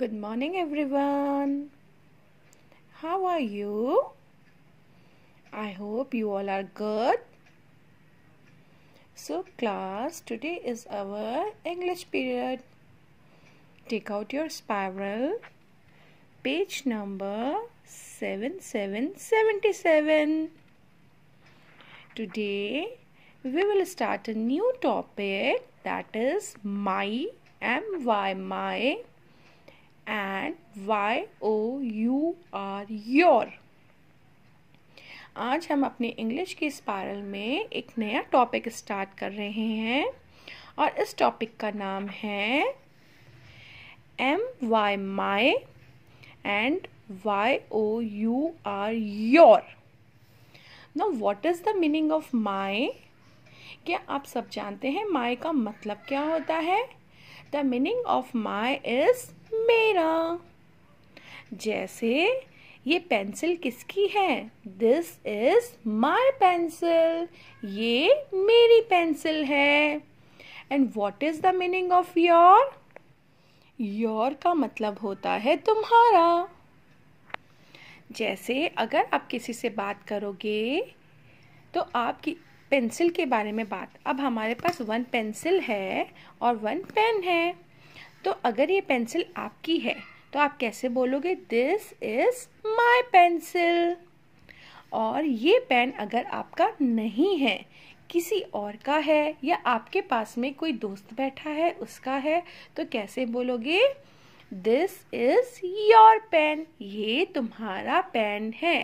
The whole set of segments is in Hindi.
Good morning, everyone. How are you? I hope you all are good. So, class, today is our English period. Take out your spiral, page number 7777. Today, we will start a new topic that is my, my, my and y o u r your आज हम अपने इंग्लिश की स्पायरल में एक नया टॉपिक स्टार्ट कर रहे हैं और इस टॉपिक का नाम है M Y my and Y O U R your ना what is the meaning of my क्या आप सब जानते हैं माई का मतलब क्या होता है the meaning of my is मेरा जैसे ये पेंसिल किसकी है दिस इज माई पेंसिल ये मेरी पेंसिल है and what is the meaning of your your का मतलब होता है तुम्हारा जैसे अगर आप किसी से बात करोगे तो आपकी पेंसिल के बारे में बात अब हमारे पास वन पेंसिल है और वन पेन है तो अगर ये पेंसिल आपकी है तो आप कैसे बोलोगे दिस इज माई पेंसिल और ये पेन अगर आपका नहीं है किसी और का है या आपके पास में कोई दोस्त बैठा है उसका है तो कैसे बोलोगे दिस इज योर पेन ये तुम्हारा पेन है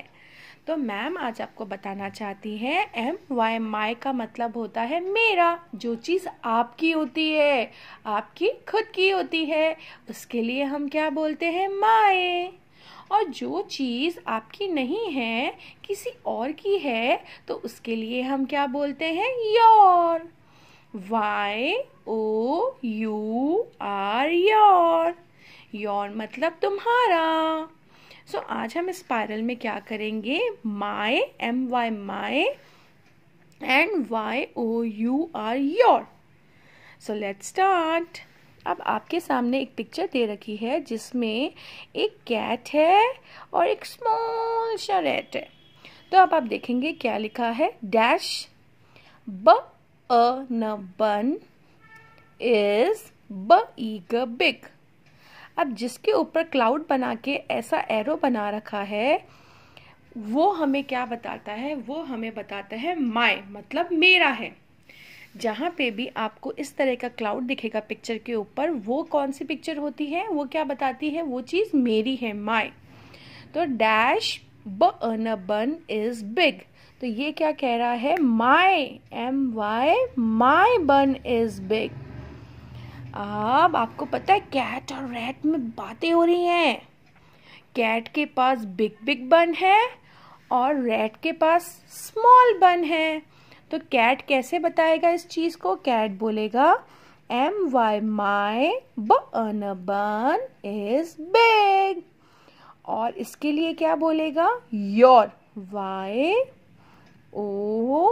तो मैम आज आपको बताना चाहती हैं एम वाई माई का मतलब होता है मेरा जो चीज़ आपकी होती है आपकी खुद की होती है उसके लिए हम क्या बोलते हैं माए और जो चीज़ आपकी नहीं है किसी और की है तो उसके लिए हम क्या बोलते हैं your Y O U R your your मतलब तुम्हारा सो so, आज हम स्पायरल में क्या करेंगे my M Y my and Y O U R your so let start अब आपके सामने एक पिक्चर दे रखी है जिसमें एक कैट है और एक स्मॉल शरेट रेट है तो अब आप देखेंगे क्या लिखा है डैश ब अ न बन इज ब ई ग बिग अब जिसके ऊपर क्लाउड बना के ऐसा एरो बना रखा है वो हमें क्या बताता है वो हमें बताता है माय मतलब मेरा है जहाँ पे भी आपको इस तरह का क्लाउड दिखेगा पिक्चर के ऊपर वो कौन सी पिक्चर होती है वो क्या बताती है वो चीज़ मेरी है माय तो डैश बन बन इज बिग तो ये क्या कह रहा है my M Y my bun is big अब आपको पता है कैट और रैट में बातें हो रही हैं कैट के पास बिग बिग बन है और रैट के पास स्मॉल बन है तो कैट कैसे बताएगा इस चीज़ को कैट बोलेगा एम वाई माई बन बन इज बिग और इसके लिए क्या बोलेगा your Y O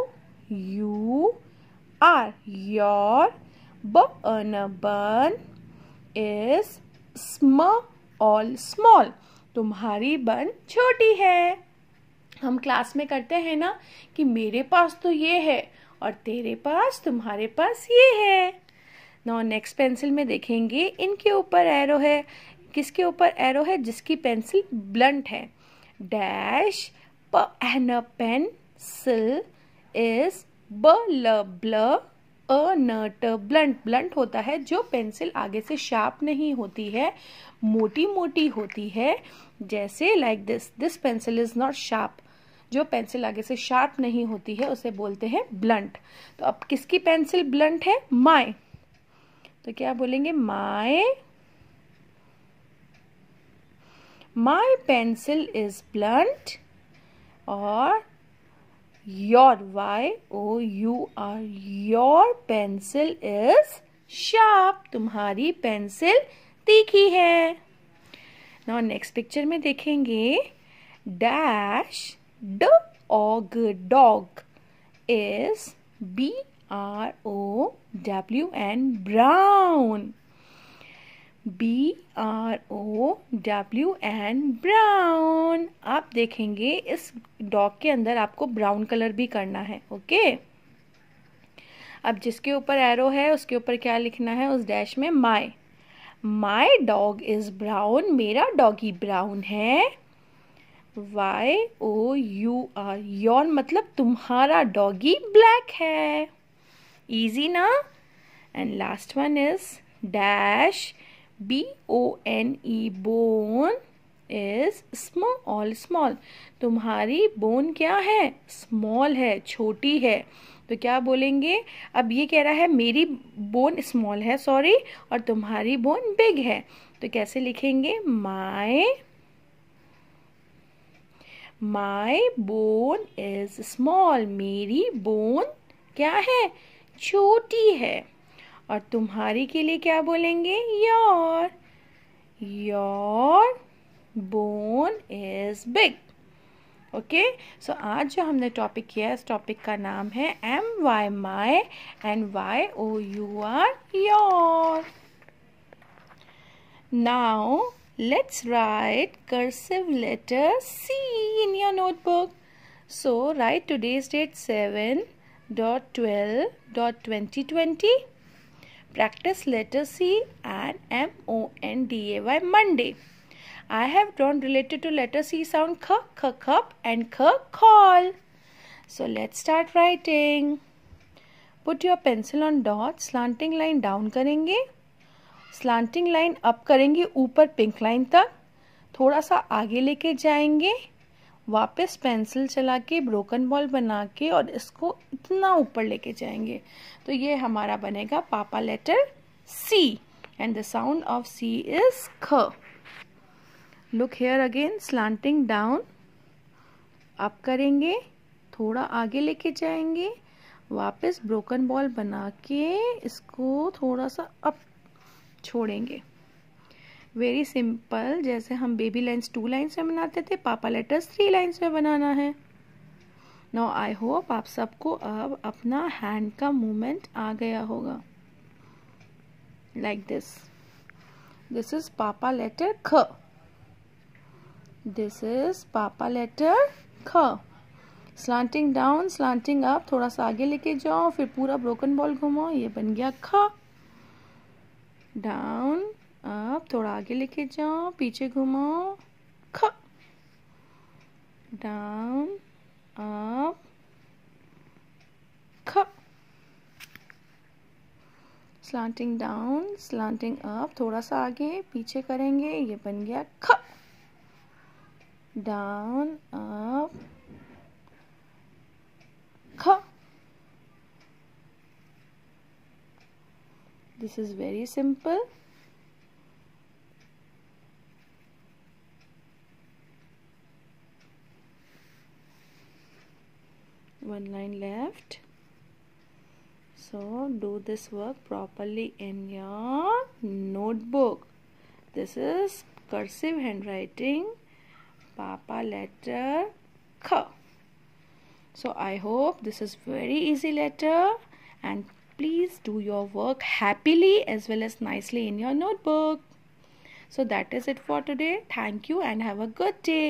U R your bun is small small तुम्हारी बन छोटी है हम क्लास में करते हैं ना कि मेरे पास तो ये है और तेरे पास तुम्हारे पास ये है नौ नेक्स्ट पेंसिल में देखेंगे इनके ऊपर एरो है किसके ऊपर एरो है जिसकी पेंसिल ब्लंट है dash pencil is blunt ब्ल नट ब्लंट ब्लंट होता है जो पेंसिल आगे से शार्प नहीं होती है मोटी मोटी होती है जैसे like this this pencil is not sharp जो पेंसिल आगे से शार्प नहीं होती है उसे बोलते हैं ब्लंट तो अब किसकी पेंसिल ब्लंट है माए तो क्या बोलेंगे my my pencil is blunt और your y o u r your pencil is sharp तुम्हारी पेंसिल तीखी है नाउ नेक्स्ट पिक्चर में देखेंगे डैश ड ऑग dog is B R O W N brown B R O W N brown आप देखेंगे इस डॉग के अंदर आपको ब्राउन कलर भी करना है ओके अब जिसके ऊपर एरो है उसके ऊपर क्या लिखना है उस डैश में my my dog is brown मेरा डॉगी ब्राउन है Y O U R your मतलब तुम्हारा डॉगी ब्लैक है ईजी ना and last one is dash B O N E bone is small small तुम्हारी बोन क्या है स्मॉल है छोटी है तो क्या बोलेंगे अब ये कह रहा है मेरी बोन स्मॉल है सॉरी और तुम्हारी बोन बिग है तो कैसे लिखेंगे my my bone is small मेरी बोन क्या है छोटी है और तुम्हारी के लिए क्या बोलेंगे your your bone is big okay so आज जो हमने टॉपिक किया है इस टॉपिक का नाम है M Y my and Y O U R your now let's write cursive letter C in your notebook so write today's date seven dot twelve dot twenty twenty practice letter C and M O N D A Y Monday I have drawn related to letter C sound ख ख खप एंड ख खॉल so let start writing put your pencil on dot slanting line down करेंगे स्लांटिंग लाइन अप करेंगे ऊपर पिंक लाइन तक थोड़ा सा आगे लेके जाएंगे वापस पेंसिल चला के ब्रोकन बॉल बना के और इसको इतना ऊपर लेके जाएंगे तो ये हमारा बनेगा पापा letter C and the sound of C is ख look here again slanting down up करेंगे थोड़ा आगे लेके जाएंगे वापस ब्रोकन बॉल बना के इसको थोड़ा सा अप छोड़ेंगे वेरी सिंपल जैसे हम बेबी लाइन्स टू लाइन्स में बनाते थे पापा लेटर्स थ्री लाइन्स में बनाना है नो आई होप आप सबको अब अपना हैंड का मूवमेंट आ गया होगा लाइक दिस दिस इज पापा लेटर ख दिस इज पापा लेटर ख स्लांटिंग डाउन स्लांटिंग अप थोड़ा सा आगे लेके जाओ फिर पूरा ब्रोकन बॉल घुमाओ ये बन गया ख डाउन अब थोड़ा आगे लेके जाओ पीछे घुमाओ ख डाउन अप ख स्लांटिंग डाउन स्लांटिंग अप थोड़ा सा आगे पीछे करेंगे ये बन गया ख डाउन अप ख this is very simple one line left so do this work properly in your notebook this is cursive handwriting papa letter k so i hope this is very easy letter and please do your work happily as well as nicely in your notebook so that is it for today thank you and have a good day